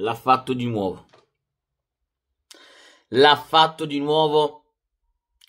L'ha fatto di nuovo. L'ha fatto di nuovo.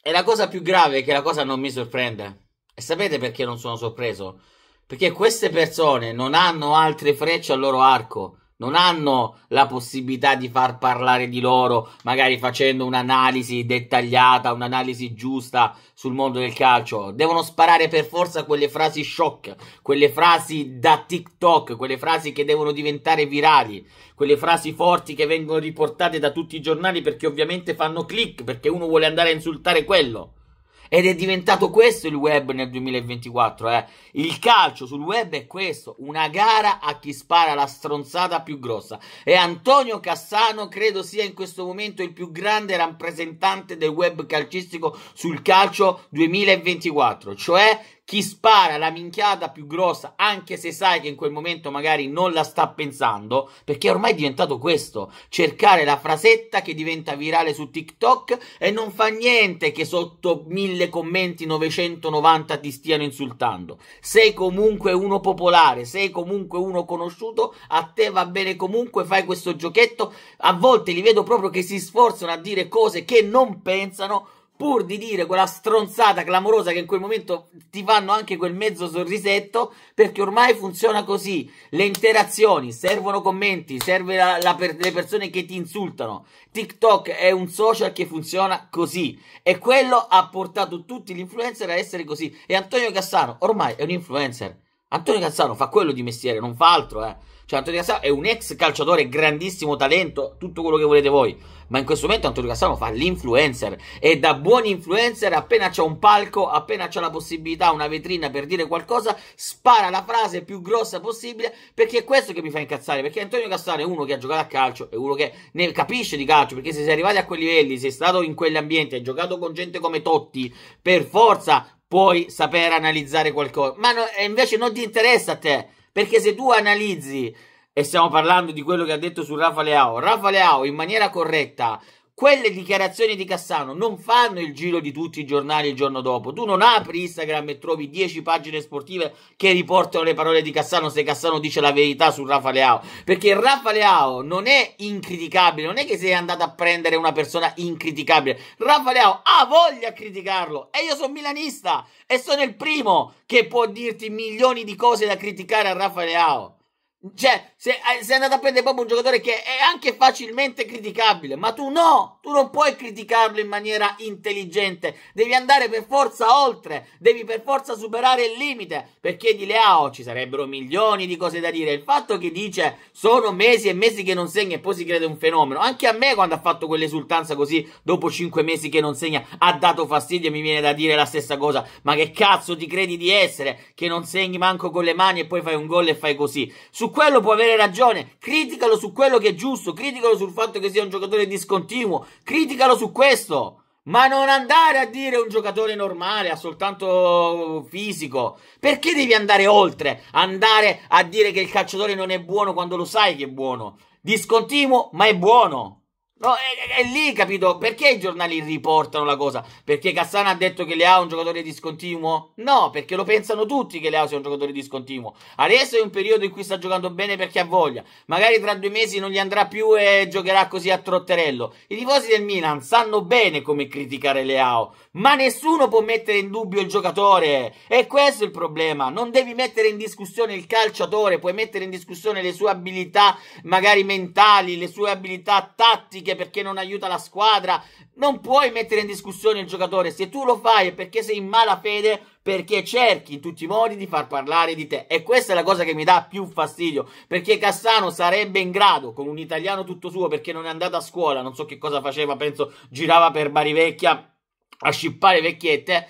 E la cosa più grave è che la cosa non mi sorprende. E sapete perché non sono sorpreso? Perché queste persone non hanno altre frecce al loro arco non hanno la possibilità di far parlare di loro, magari facendo un'analisi dettagliata, un'analisi giusta sul mondo del calcio. Devono sparare per forza quelle frasi shock, quelle frasi da TikTok, quelle frasi che devono diventare virali, quelle frasi forti che vengono riportate da tutti i giornali perché ovviamente fanno click, perché uno vuole andare a insultare quello. Ed è diventato questo il web nel 2024. Eh. Il calcio sul web è questo, una gara a chi spara la stronzata più grossa. E Antonio Cassano credo sia in questo momento il più grande rappresentante del web calcistico sul calcio 2024, cioè chi spara la minchiata più grossa, anche se sai che in quel momento magari non la sta pensando, perché ormai è diventato questo, cercare la frasetta che diventa virale su TikTok e non fa niente che sotto mille commenti 990 ti stiano insultando. Sei comunque uno popolare, sei comunque uno conosciuto, a te va bene comunque, fai questo giochetto, a volte li vedo proprio che si sforzano a dire cose che non pensano pur di dire quella stronzata clamorosa che in quel momento ti fanno anche quel mezzo sorrisetto, perché ormai funziona così. Le interazioni, servono commenti, serve la, la per, le persone che ti insultano. TikTok è un social che funziona così e quello ha portato tutti gli influencer a essere così. E Antonio Cassano ormai è un influencer Antonio Cassano fa quello di mestiere, non fa altro, eh. Cioè, Antonio Cassano è un ex calciatore, grandissimo talento, tutto quello che volete voi. Ma in questo momento Antonio Cassano fa l'influencer. E da buon influencer, appena c'è un palco, appena c'è la possibilità, una vetrina per dire qualcosa, spara la frase più grossa possibile, perché è questo che mi fa incazzare. Perché Antonio Cassano è uno che ha giocato a calcio, è uno che ne capisce di calcio, perché se sei arrivato a quei livelli, sei stato in quell'ambiente, ambienti, hai giocato con gente come Totti, per forza puoi sapere analizzare qualcosa. Ma no, invece non ti interessa a te, perché se tu analizzi, e stiamo parlando di quello che ha detto su Rafa Leao, Rafa Leao in maniera corretta, quelle dichiarazioni di Cassano non fanno il giro di tutti i giornali il giorno dopo. Tu non apri Instagram e trovi 10 pagine sportive che riportano le parole di Cassano se Cassano dice la verità su Rafa Leao. Perché Rafa Leao non è incriticabile, non è che sei andato a prendere una persona incriticabile. Rafa Leao ha voglia a criticarlo e io sono milanista e sono il primo che può dirti milioni di cose da criticare a Rafa Leao. Cioè, se eh, sei andato a prendere proprio un giocatore che è anche facilmente criticabile, ma tu no, tu non puoi criticarlo in maniera intelligente, devi andare per forza oltre, devi per forza superare il limite, perché di Leao ci sarebbero milioni di cose da dire. Il fatto che dice sono mesi e mesi che non segna e poi si crede un fenomeno, anche a me quando ha fatto quell'esultanza così, dopo 5 mesi che non segna, ha dato fastidio e mi viene da dire la stessa cosa, ma che cazzo ti credi di essere che non segni manco con le mani e poi fai un gol e fai così? Su quello può avere ragione, criticalo su quello che è giusto, criticalo sul fatto che sia un giocatore discontinuo, criticalo su questo. Ma non andare a dire un giocatore normale, ha soltanto fisico. Perché devi andare oltre? Andare a dire che il calciatore non è buono quando lo sai che è buono. Discontinuo, ma è buono. No, è, è, lì, capito? Perché i giornali riportano la cosa? Perché Cassano ha detto che Leao è un giocatore discontinuo? No, perché lo pensano tutti che Leao sia un giocatore discontinuo. Adesso è un periodo in cui sta giocando bene perché ha voglia. Magari tra due mesi non gli andrà più e giocherà così a trotterello. I tifosi del Milan sanno bene come criticare Leao, ma nessuno può mettere in dubbio il giocatore. E questo è il problema. Non devi mettere in discussione il calciatore, puoi mettere in discussione le sue abilità, magari mentali, le sue abilità tattiche critiche perché non aiuta la squadra. Non puoi mettere in discussione il giocatore. Se tu lo fai è perché sei in mala fede, perché cerchi in tutti i modi di far parlare di te. E questa è la cosa che mi dà più fastidio, perché Cassano sarebbe in grado, con un italiano tutto suo, perché non è andato a scuola, non so che cosa faceva, penso girava per Bari Vecchia a scippare vecchiette.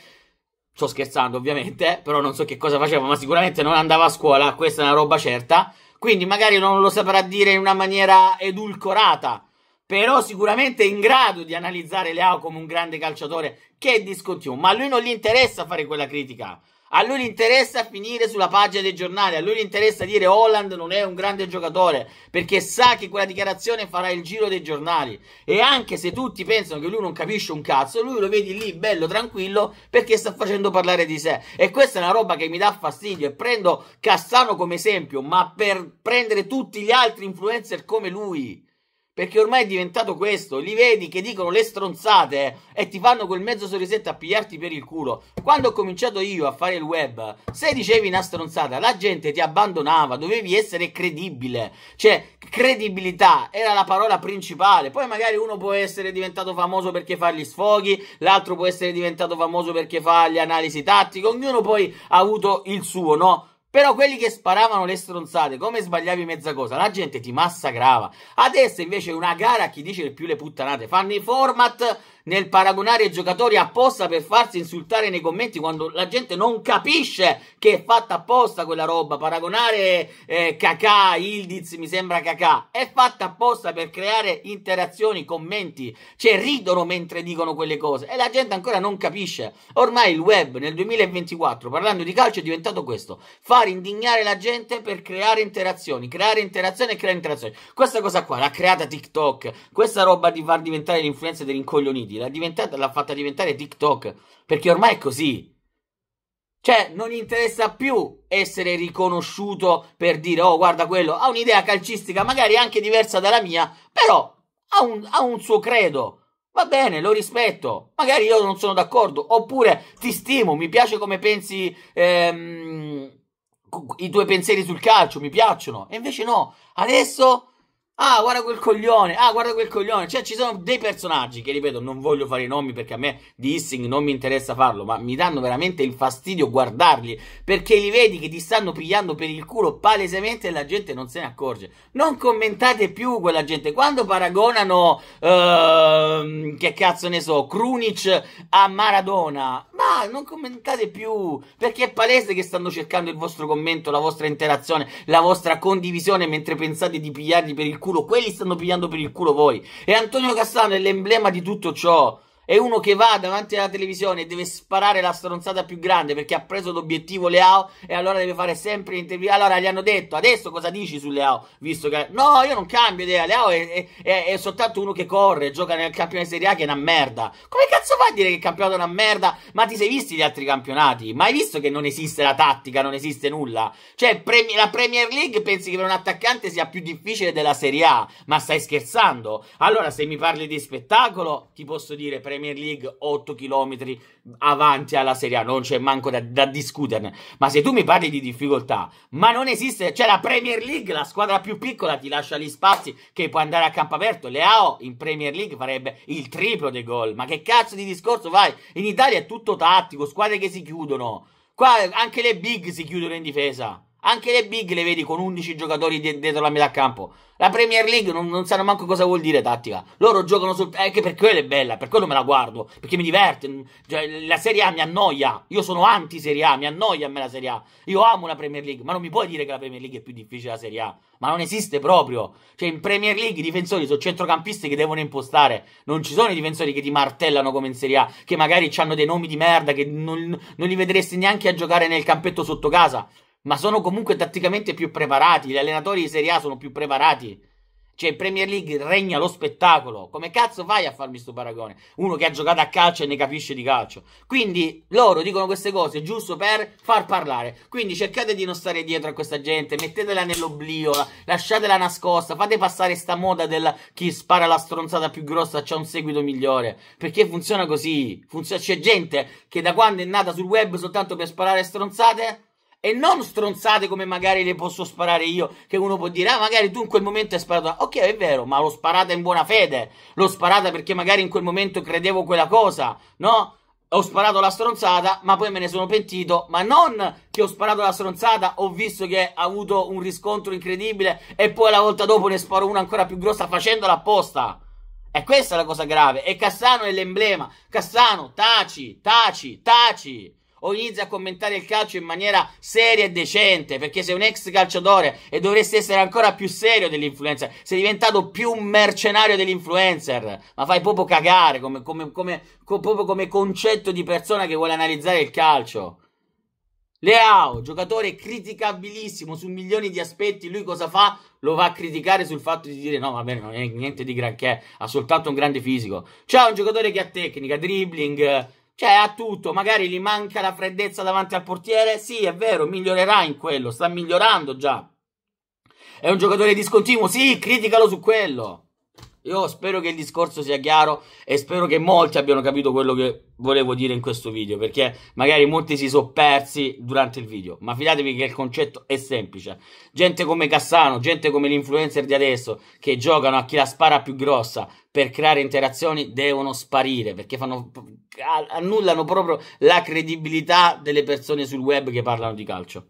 Sto scherzando ovviamente, eh, però non so che cosa faceva, ma sicuramente non andava a scuola, questa è una roba certa. Quindi magari non lo saprà dire in una maniera edulcorata, però sicuramente è in grado di analizzare Leao come un grande calciatore che è discontinuo, ma a lui non gli interessa fare quella critica. A lui gli interessa finire sulla pagina dei giornali, a lui gli interessa dire Holland non è un grande giocatore, perché sa che quella dichiarazione farà il giro dei giornali. E anche se tutti pensano che lui non capisce un cazzo, lui lo vedi lì bello tranquillo perché sta facendo parlare di sé. E questa è una roba che mi dà fastidio e prendo Cassano come esempio, ma per prendere tutti gli altri influencer come lui. Perché ormai è diventato questo. Li vedi che dicono le stronzate e ti fanno quel mezzo sorrisetto a pigliarti per il culo. Quando ho cominciato io a fare il web, se dicevi una stronzata, la gente ti abbandonava, dovevi essere credibile. Cioè, credibilità era la parola principale. Poi magari uno può essere diventato famoso perché fa gli sfoghi, l'altro può essere diventato famoso perché fa le analisi tattiche, ognuno poi ha avuto il suo, no? Però quelli che sparavano le stronzate, come sbagliavi mezza cosa, la gente ti massacrava. Adesso invece è una gara a chi dice più le puttanate. Fanno i format nel paragonare i giocatori apposta per farsi insultare nei commenti quando la gente non capisce che è fatta apposta quella roba. Paragonare eh, Ildiz, mi sembra Kakà, è fatta apposta per creare interazioni, commenti, cioè ridono mentre dicono quelle cose e la gente ancora non capisce. Ormai il web nel 2024, parlando di calcio, è diventato questo, far indignare la gente per creare interazioni, creare interazioni e creare interazioni. Questa cosa qua l'ha creata TikTok, questa roba di far diventare l'influenza degli incoglioniti l'ha, l'ha fatta diventare TikTok, perché ormai è così. Cioè, non gli interessa più essere riconosciuto per dire, oh, guarda quello, ha un'idea calcistica magari anche diversa dalla mia, però ha un, ha un suo credo. Va bene, lo rispetto. Magari io non sono d'accordo. Oppure ti stimo, mi piace come pensi ehm, i tuoi pensieri sul calcio, mi piacciono. E invece no, adesso Ah, guarda quel coglione. Ah, guarda quel coglione. Cioè, ci sono dei personaggi che, ripeto, non voglio fare i nomi perché a me di Hissing non mi interessa farlo, ma mi danno veramente il fastidio guardarli perché li vedi che ti stanno pigliando per il culo palesemente e la gente non se ne accorge. Non commentate più quella gente. Quando paragonano, ehm, che cazzo ne so, Krunic a Maradona, ma non commentate più perché è palese che stanno cercando il vostro commento, la vostra interazione, la vostra condivisione mentre pensate di pigliarli per il culo culo, quelli stanno pigliando per il culo voi. E Antonio Cassano è l'emblema di tutto ciò è uno che va davanti alla televisione e deve sparare la stronzata più grande perché ha preso l'obiettivo Leao e allora deve fare sempre interviste. Allora gli hanno detto adesso cosa dici su Leao? Visto che no, io non cambio idea. Leao è, è, è soltanto uno che corre, gioca nel campionato di Serie A che è una merda. Come cazzo fai a dire che il campionato è una merda? Ma ti sei visti gli altri campionati? Ma hai visto che non esiste la tattica, non esiste nulla? Cioè, premi- la Premier League pensi che per un attaccante sia più difficile della Serie A? Ma stai scherzando? Allora, se mi parli di spettacolo, ti posso dire Premier Premier League 8 km avanti alla Serie A, non c'è manco da, da discuterne. Ma se tu mi parli di difficoltà, ma non esiste, c'è la Premier League, la squadra più piccola ti lascia gli spazi che puoi andare a campo aperto. Leao in Premier League farebbe il triplo dei gol. Ma che cazzo di discorso vai? In Italia è tutto tattico, squadre che si chiudono. Qua anche le big si chiudono in difesa. Anche le big le vedi con 11 giocatori dietro la metà campo. La Premier League non, non, sanno manco cosa vuol dire tattica. Loro giocano sul. Anche eh, per quello è bella, per quello me la guardo. Perché mi diverte. Cioè, la Serie A mi annoia. Io sono anti-Serie A, mi annoia a me la Serie A. Io amo la Premier League, ma non mi puoi dire che la Premier League è più difficile della Serie A. Ma non esiste proprio. Cioè, in Premier League i difensori sono centrocampisti che devono impostare. Non ci sono i difensori che ti martellano come in Serie A. Che magari hanno dei nomi di merda, che non, non li vedresti neanche a giocare nel campetto sotto casa ma sono comunque tatticamente più preparati. Gli allenatori di Serie A sono più preparati. Cioè, in Premier League regna lo spettacolo. Come cazzo fai a farmi sto paragone? Uno che ha giocato a calcio e ne capisce di calcio. Quindi loro dicono queste cose giusto per far parlare. Quindi cercate di non stare dietro a questa gente, mettetela nell'oblio, lasciatela nascosta, fate passare sta moda del chi spara la stronzata più grossa c'ha un seguito migliore. Perché funziona così. Funziona... C'è gente che da quando è nata sul web soltanto per sparare stronzate e non stronzate come magari le posso sparare io, che uno può dire, ah magari tu in quel momento hai sparato, ok è vero, ma l'ho sparata in buona fede, l'ho sparata perché magari in quel momento credevo quella cosa, no? Ho sparato la stronzata, ma poi me ne sono pentito, ma non che ho sparato la stronzata, ho visto che ha avuto un riscontro incredibile e poi la volta dopo ne sparo una ancora più grossa facendola apposta. E questa è la cosa grave. E Cassano è l'emblema. Cassano, taci, taci, taci o inizia a commentare il calcio in maniera seria e decente, perché sei un ex calciatore e dovresti essere ancora più serio dell'influencer, sei diventato più un mercenario dell'influencer, ma fai proprio cagare come, come, come, co, proprio come concetto di persona che vuole analizzare il calcio. Leao, giocatore criticabilissimo su milioni di aspetti, lui cosa fa? Lo va a criticare sul fatto di dire no, va bene, non è niente di granché, ha soltanto un grande fisico. C'è un giocatore che ha tecnica, dribbling cioè ha tutto, magari gli manca la freddezza davanti al portiere, sì è vero, migliorerà in quello, sta migliorando già. È un giocatore discontinuo, sì, criticalo su quello. Io spero che il discorso sia chiaro e spero che molti abbiano capito quello che volevo dire in questo video, perché magari molti si sono persi durante il video, ma fidatevi che il concetto è semplice. Gente come Cassano, gente come l'influencer di adesso, che giocano a chi la spara più grossa per creare interazioni, devono sparire, perché fanno, annullano proprio la credibilità delle persone sul web che parlano di calcio.